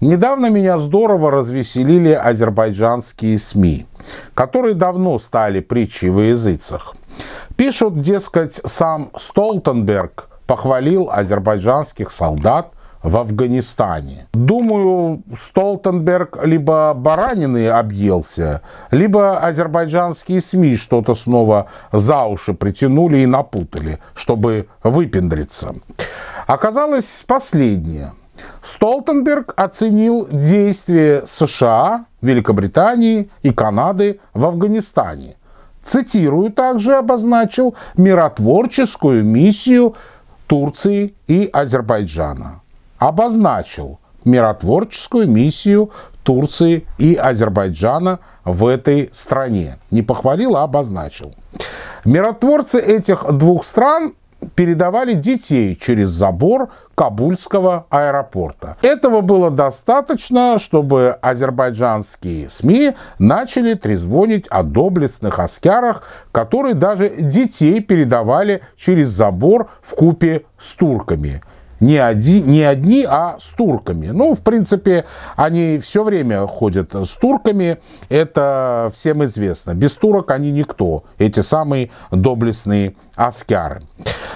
Недавно меня здорово развеселили азербайджанские СМИ, которые давно стали притчей во языцах. Пишут, дескать, сам Столтенберг похвалил азербайджанских солдат в Афганистане. Думаю, Столтенберг либо баранины объелся, либо азербайджанские СМИ что-то снова за уши притянули и напутали, чтобы выпендриться. Оказалось, последнее. Столтенберг оценил действия США, Великобритании и Канады в Афганистане. Цитирую, также обозначил миротворческую миссию Турции и Азербайджана. Обозначил миротворческую миссию Турции и Азербайджана в этой стране. Не похвалил, а обозначил. Миротворцы этих двух стран передавали детей через забор Кабульского аэропорта. Этого было достаточно, чтобы азербайджанские СМИ начали трезвонить о доблестных аскярах, которые даже детей передавали через забор в купе с турками – не, оди, не одни, а с турками. Ну, в принципе, они все время ходят с турками, это всем известно. Без турок они никто, эти самые доблестные аскяры.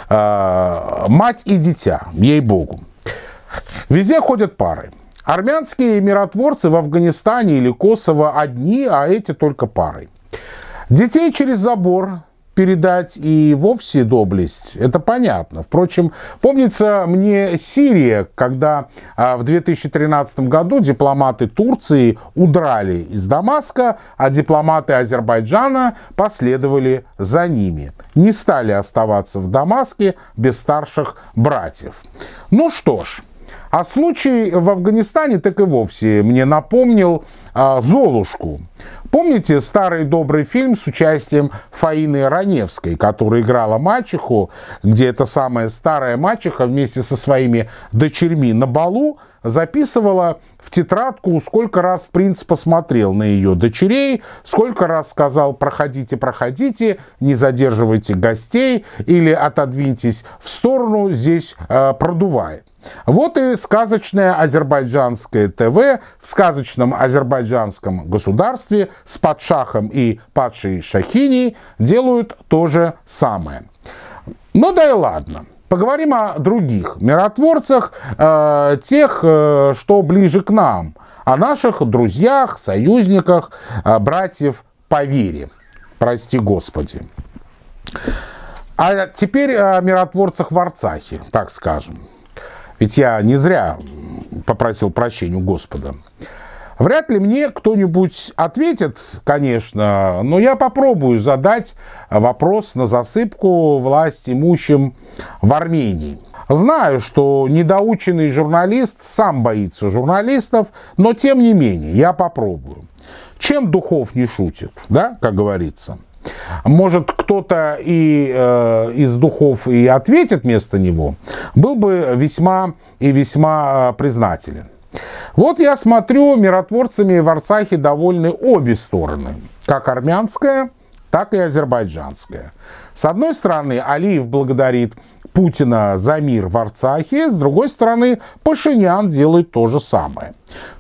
Э, мать и дитя, ей-богу. Везде ходят пары. Армянские миротворцы в Афганистане или Косово одни, а эти только пары. Детей через забор передать и вовсе доблесть, это понятно. Впрочем, помнится мне Сирия, когда а, в 2013 году дипломаты Турции удрали из Дамаска, а дипломаты Азербайджана последовали за ними. Не стали оставаться в Дамаске без старших братьев. Ну что ж, а случай в Афганистане так и вовсе мне напомнил а, Золушку. Помните старый добрый фильм с участием Фаины Раневской, которая играла мачеху, где эта самая старая мачеха вместе со своими дочерьми на балу записывала в тетрадку, сколько раз принц посмотрел на ее дочерей, сколько раз сказал «проходите, проходите, не задерживайте гостей» или «отодвиньтесь в сторону, здесь э, продувает». Вот и сказочное азербайджанское ТВ в сказочном азербайджанском государстве с падшахом и падшей шахиней делают то же самое. Ну да и ладно. Поговорим о других миротворцах, э, тех, э, что ближе к нам, о наших друзьях, союзниках, э, братьев по вере. Прости, Господи. А теперь о миротворцах в Арцахе, так скажем. Ведь я не зря попросил прощения у Господа. Вряд ли мне кто-нибудь ответит, конечно, но я попробую задать вопрос на засыпку власть имущим в Армении. Знаю, что недоученный журналист сам боится журналистов, но тем не менее я попробую. Чем Духов не шутит, да, как говорится. Может, кто-то и э, из духов и ответит вместо него, был бы весьма и весьма э, признателен. Вот я смотрю, миротворцами в Арцахе довольны обе стороны, как армянская, так и азербайджанская. С одной стороны, Алиев благодарит Путина за мир в Арцахе, с другой стороны, Пашинян делает то же самое.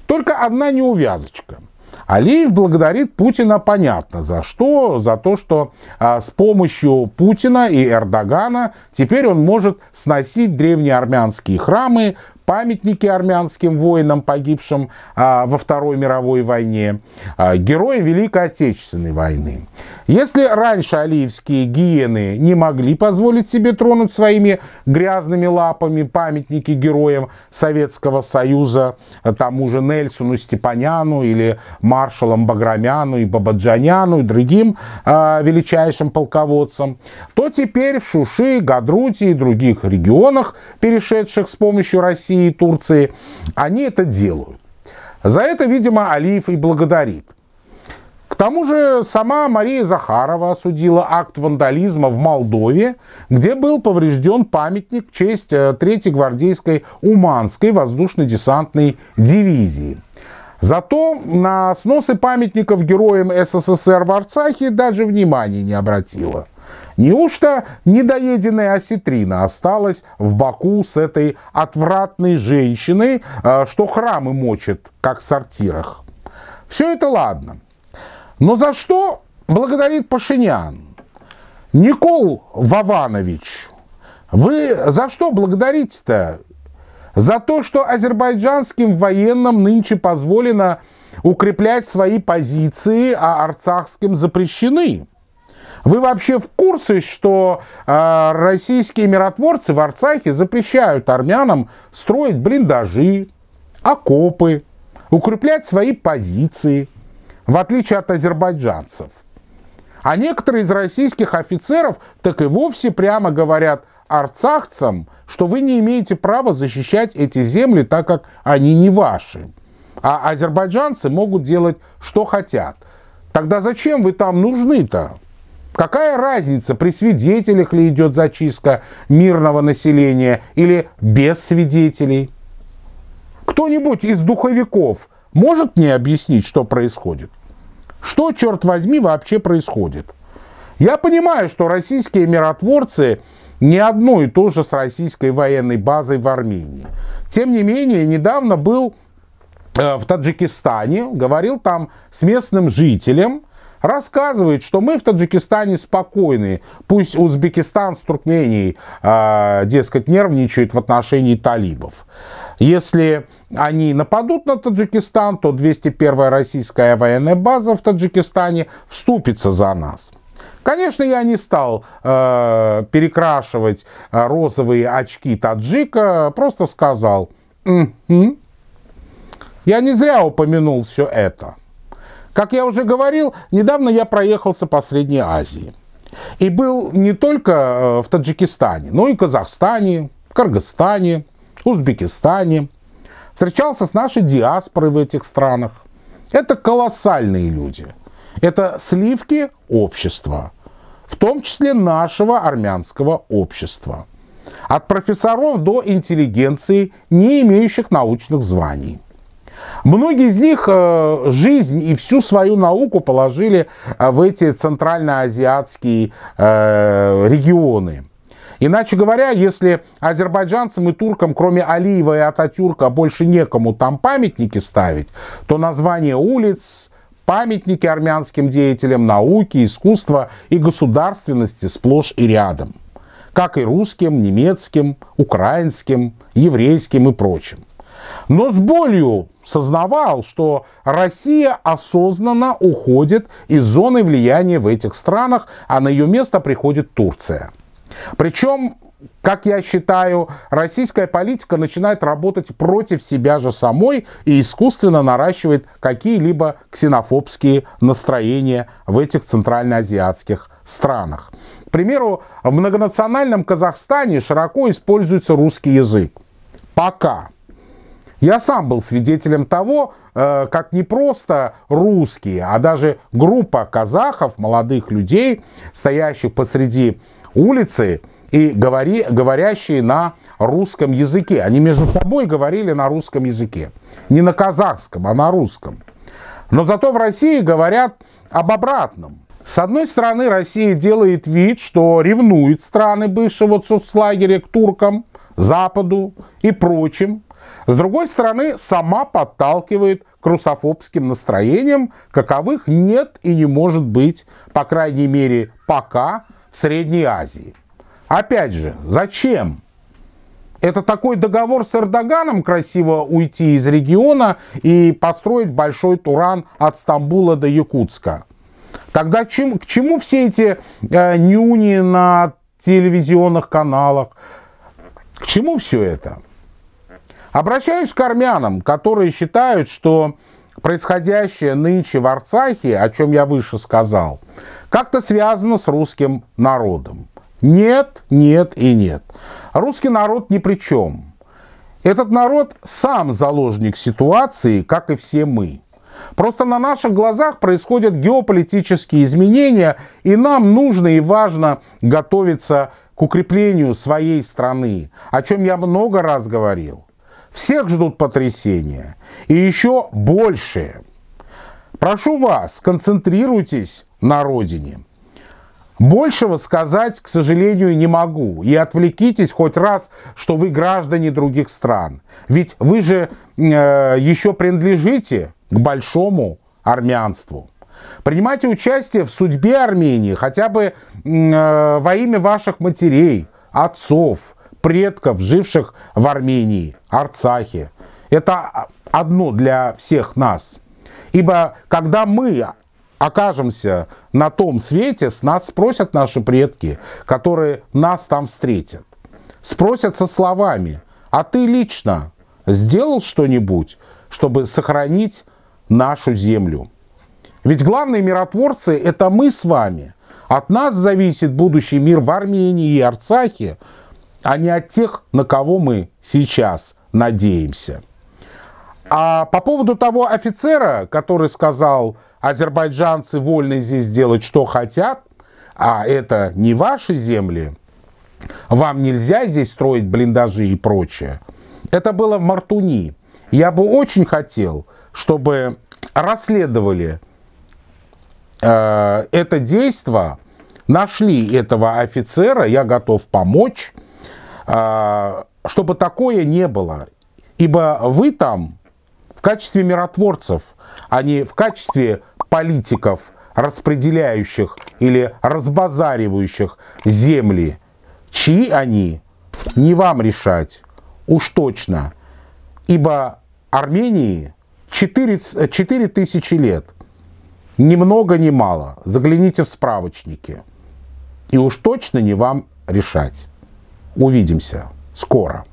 Только одна неувязочка – Алиев благодарит Путина понятно за что, за то, что а, с помощью Путина и Эрдогана теперь он может сносить древние армянские храмы, памятники армянским воинам, погибшим а, во Второй мировой войне, а, герои Великой Отечественной войны. Если раньше алиевские гиены не могли позволить себе тронуть своими грязными лапами памятники героям Советского Союза, а, тому же Нельсону Степаняну или маршалам Баграмяну и Бабаджаняну и другим а, величайшим полководцам, то теперь в Шуши, Гадруте и других регионах, перешедших с помощью России России и Турции, они это делают. За это, видимо, Алиев и благодарит. К тому же сама Мария Захарова осудила акт вандализма в Молдове, где был поврежден памятник в честь э, третьей гвардейской Уманской воздушно-десантной дивизии. Зато на сносы памятников героям СССР в Арцахе даже внимания не обратила. Неужто недоеденная осетрина осталась в Баку с этой отвратной женщиной, э, что храмы мочит, как в сортирах? Все это ладно. Но за что благодарит Пашинян? Никол Ваванович, вы за что благодарите-то? За то, что азербайджанским военным нынче позволено укреплять свои позиции, а арцахским запрещены. Вы вообще в курсе, что э, российские миротворцы в Арцахе запрещают армянам строить блиндажи, окопы, укреплять свои позиции, в отличие от азербайджанцев? А некоторые из российских офицеров так и вовсе прямо говорят арцахцам, что вы не имеете права защищать эти земли, так как они не ваши. А азербайджанцы могут делать, что хотят. Тогда зачем вы там нужны-то? Какая разница, при свидетелях ли идет зачистка мирного населения или без свидетелей? Кто-нибудь из духовиков может мне объяснить, что происходит? Что, черт возьми, вообще происходит? Я понимаю, что российские миротворцы не одно и то же с российской военной базой в Армении. Тем не менее, недавно был э, в Таджикистане, говорил там с местным жителем – рассказывает, что мы в Таджикистане спокойны. Пусть Узбекистан с Туркменией, э, дескать, нервничает в отношении талибов. Если они нападут на Таджикистан, то 201-я российская военная база в Таджикистане вступится за нас. Конечно, я не стал э, перекрашивать э, розовые очки таджика, просто сказал, М я не зря упомянул все это. Как я уже говорил, недавно я проехался по Средней Азии. И был не только э, в Таджикистане, но и Казахстане, Кыргызстане, Узбекистане. Встречался с нашей диаспорой в этих странах. Это колоссальные люди. Это сливки общества, в том числе нашего армянского общества. От профессоров до интеллигенции, не имеющих научных званий. Многие из них э, жизнь и всю свою науку положили э, в эти центральноазиатские э, регионы. Иначе говоря, если азербайджанцам и туркам, кроме Алиева и Ататюрка, больше некому там памятники ставить, то название улиц, памятники армянским деятелям науки, искусства и государственности сплошь и рядом, как и русским, немецким, украинским, еврейским и прочим но с болью сознавал, что Россия осознанно уходит из зоны влияния в этих странах, а на ее место приходит Турция. Причем как я считаю, российская политика начинает работать против себя же самой и искусственно наращивает какие-либо ксенофобские настроения в этих центральноазиатских странах. К примеру, в многонациональном Казахстане широко используется русский язык. Пока. Я сам был свидетелем того, э, как не просто русские, а даже группа казахов, молодых людей, стоящих посреди улицы, и говори, говорящие на русском языке. Они между собой говорили на русском языке. Не на казахском, а на русском. Но зато в России говорят об обратном. С одной стороны, Россия делает вид, что ревнует страны бывшего соцлагеря к туркам, Западу и прочим, с другой стороны, сама подталкивает к русофобским настроениям, каковых нет и не может быть, по крайней мере, пока в Средней Азии. Опять же, зачем? Это такой договор с Эрдоганом красиво уйти из региона и построить большой туран от Стамбула до Якутска. Тогда чем, к чему все эти э, нюни на телевизионных каналах? К чему все это? Обращаюсь к армянам, которые считают, что происходящее нынче в Арцахе, о чем я выше сказал, как-то связано с русским народом. Нет, нет и нет. Русский народ ни при чем. Этот народ сам заложник ситуации, как и все мы. Просто на наших глазах происходят геополитические изменения, и нам нужно и важно готовиться к укреплению своей страны, о чем я много раз говорил. Всех ждут потрясения. И еще большие. Прошу вас, концентрируйтесь на родине. Большего сказать, к сожалению, не могу. И отвлекитесь хоть раз, что вы граждане других стран. Ведь вы же э, еще принадлежите к большому армянству. Принимайте участие в судьбе Армении хотя бы э, во имя ваших матерей, отцов, предков, живших в Армении, Арцахе. Это одно для всех нас. Ибо когда мы окажемся на том свете, с нас спросят наши предки, которые нас там встретят. Спросят со словами, а ты лично сделал что-нибудь, чтобы сохранить нашу землю? Ведь главные миротворцы – это мы с вами. От нас зависит будущий мир в Армении и Арцахе, а не от тех, на кого мы сейчас надеемся. А по поводу того офицера, который сказал, азербайджанцы вольны здесь делать, что хотят, а это не ваши земли, вам нельзя здесь строить блиндажи и прочее. Это было в Мартуни. Я бы очень хотел, чтобы расследовали э, это действие, нашли этого офицера, я готов помочь, а, чтобы такое не было. Ибо вы там в качестве миротворцев, а не в качестве политиков, распределяющих или разбазаривающих земли. Чьи они? Не вам решать. Уж точно. Ибо Армении 4, 4 тысячи лет. Ни много, ни мало. Загляните в справочники. И уж точно не вам решать. Увидимся скоро.